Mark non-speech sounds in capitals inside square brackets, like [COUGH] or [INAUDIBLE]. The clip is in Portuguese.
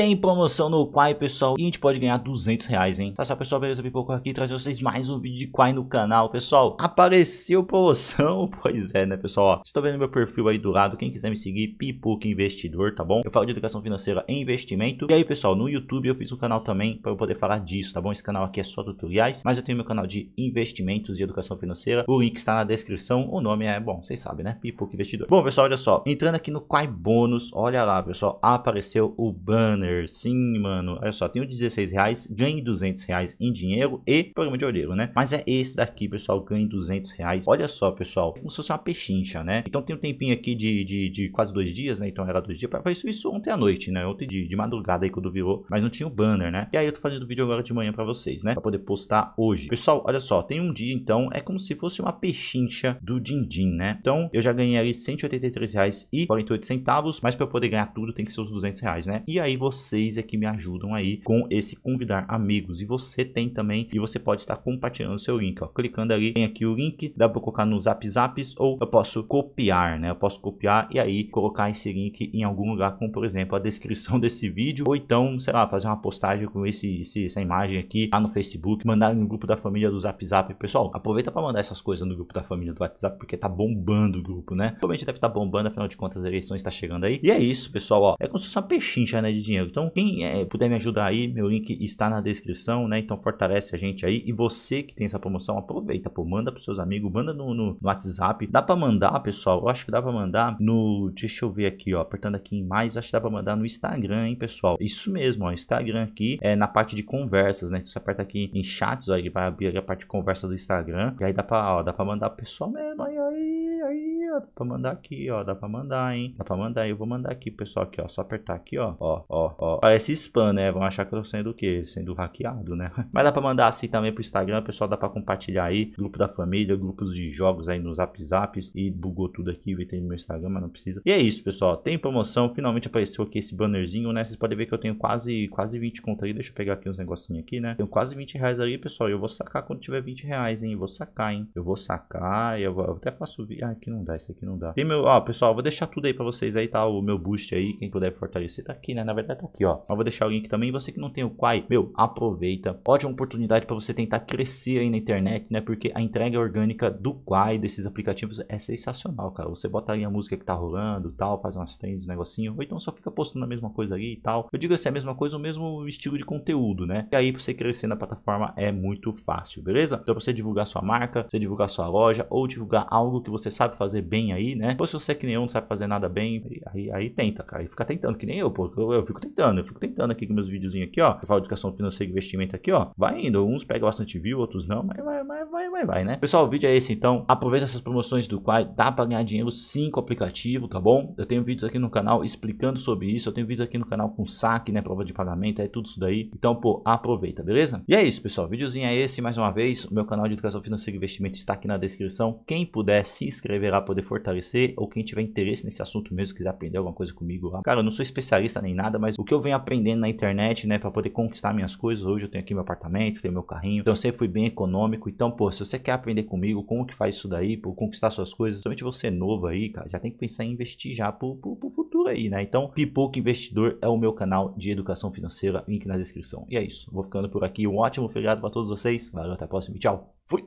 Tem promoção no Quai, pessoal, e a gente pode ganhar 200 reais, hein? Tá só, pessoal, beleza? Pipoco aqui, trazer vocês mais um vídeo de Quai no canal, pessoal. Apareceu promoção? [LAUGHS] Pois é, né, pessoal? Ó, vocês estão vendo meu perfil aí do lado, quem quiser me seguir, Pipoco Investidor, tá bom? Eu falo de educação financeira e investimento. E aí, pessoal, no YouTube eu fiz um canal também para eu poder falar disso, tá bom? Esse canal aqui é só tutoriais, mas eu tenho meu canal de investimentos e educação financeira. O link está na descrição. O nome é, bom, vocês sabem, né? Pipoco Investidor. Bom, pessoal, olha só. Entrando aqui no Quai Bônus, olha lá, pessoal, apareceu o banner sim, mano. Olha só, tenho 16 reais, ganhe 200 reais em dinheiro e programa de olheiro, né? Mas é esse daqui, pessoal, ganhe 200 reais. Olha só, pessoal, como se fosse uma pechincha, né? Então tem um tempinho aqui de, de, de quase dois dias, né? Então era dois dias, para isso, isso ontem à noite, né? Ontem de, de madrugada aí quando virou, mas não tinha o banner, né? E aí eu tô fazendo vídeo agora de manhã para vocês, né? Pra poder postar hoje. Pessoal, olha só, tem um dia, então, é como se fosse uma pechincha do Dindim, né? Então eu já ganhei ali R$ centavos mas para poder ganhar tudo tem que ser os 200 reais, né? E aí você vocês é que me ajudam aí com esse convidar amigos. E você tem também, e você pode estar compartilhando o seu link, ó. Clicando ali, tem aqui o link, dá para colocar no Zap Zaps ou eu posso copiar, né? Eu posso copiar e aí colocar esse link em algum lugar, como por exemplo a descrição [LAUGHS] desse vídeo, ou então, sei lá, fazer uma postagem com esse, esse essa imagem aqui lá no Facebook, mandar no grupo da família do Zap Zap. Pessoal, aproveita para mandar essas coisas no grupo da família do WhatsApp, porque tá bombando o grupo, né? Provavelmente deve estar tá bombando, afinal de contas as eleições tá chegando aí. E é isso, pessoal, ó. É como se fosse uma pechincha, né, de dinheiro dinheiro. Então, quem é, é, puder me ajudar aí, meu link está na descrição, né? Então fortalece a gente aí. E você que tem essa promoção, aproveita, pô, manda pros seus amigos, manda no, no, no WhatsApp. Dá para mandar, pessoal? Eu acho que dá para mandar no. Deixa eu ver aqui, ó. Apertando aqui em mais, acho que dá para mandar no Instagram, hein, pessoal? Isso mesmo, ó. Instagram aqui é na parte de conversas, né? Então você aperta aqui em chats, ó, ele vai abrir a parte de conversa do Instagram. E aí dá pra, ó, dá pra mandar pro pessoal mesmo dá pra mandar aqui, ó. Dá pra mandar, hein? Dá pra mandar, eu vou mandar aqui, pessoal, aqui, ó. Só apertar aqui, ó. Ó, ó, ó. Parece spam, né? Vão achar que eu tô sendo o quê? Sendo hackeado, né? [LAUGHS] Mas dá pra mandar assim também pro Instagram, pessoal. Dá pra compartilhar aí. Grupo da família, grupos de jogos aí nos zap zaps. E bugou tudo aqui, vem entrei no meu Instagram, mas não precisa. E é isso, pessoal. Tem promoção. Finalmente apareceu aqui esse bannerzinho, né? Vocês podem ver que eu tenho quase, quase 20 contas aí. Deixa eu pegar aqui uns negocinhos aqui, né? Tenho quase 20 reais aí, pessoal. Eu vou sacar quando tiver 20 reais, hein? Eu vou sacar, hein? Eu vou sacar. Eu, vou... eu até faço... Ah, aqui não dá. Isso esse aqui não dá. Tem meu, ó, pessoal, vou deixar tudo aí pra vocês aí, tá? O meu boost aí, quem puder fortalecer, tá aqui, né? Na verdade tá aqui, ó. Mas vou deixar alguém aqui também. Você que não tem o Quai, meu, aproveita. Ótima oportunidade pra você tentar crescer aí na internet, né? Porque a entrega orgânica do Quai, desses aplicativos, é sensacional, cara. Você bota ali a música que tá rolando tal, faz umas trends, negocinho. Ou então só fica postando a mesma coisa ali e tal. Eu digo assim, a mesma coisa, o mesmo estilo de conteúdo, né? E aí pra você crescer na plataforma é muito fácil, beleza? Então pra você divulgar sua marca, você divulgar sua loja ou divulgar algo que você sabe fazer bem bem aí, né? Ou se você é que nem eu, não sabe fazer nada bem, aí, aí tenta, cara. E fica tentando, que nem eu, pô. Eu, eu fico tentando, eu fico tentando aqui com meus videozinhos aqui, ó. Eu falo de educação financeira e investimento aqui, ó. Vai indo. Uns pegam bastante view, outros não, mas vai, mas vai, né? Pessoal, o vídeo é esse então. Aproveita essas promoções do Quai, dá para ganhar dinheiro sim com o aplicativo, tá bom? Eu tenho vídeos aqui no canal explicando sobre isso, eu tenho vídeos aqui no canal com saque, né, prova de pagamento, é tudo isso daí. Então, pô, aproveita, beleza? E é isso, pessoal. O videozinho é esse, mais uma vez, o meu canal de educação financeira e investimento está aqui na descrição. Quem puder se inscrever lá, poder fortalecer, ou quem tiver interesse nesse assunto mesmo, quiser aprender alguma coisa comigo lá. Cara, eu não sou especialista nem nada, mas o que eu venho aprendendo na internet, né, para poder conquistar minhas coisas, hoje eu tenho aqui meu apartamento, tenho meu carrinho, então eu sempre fui bem econômico. Então, pô, se você você quer aprender comigo como que faz isso daí, por conquistar suas coisas, somente você é novo aí, cara, já tem que pensar em investir já pro, pro, pro futuro aí, né? Então, Pipoca Investidor é o meu canal de educação financeira, link na descrição. E é isso, vou ficando por aqui, um ótimo feriado para todos vocês, valeu, até a próxima tchau! Fui!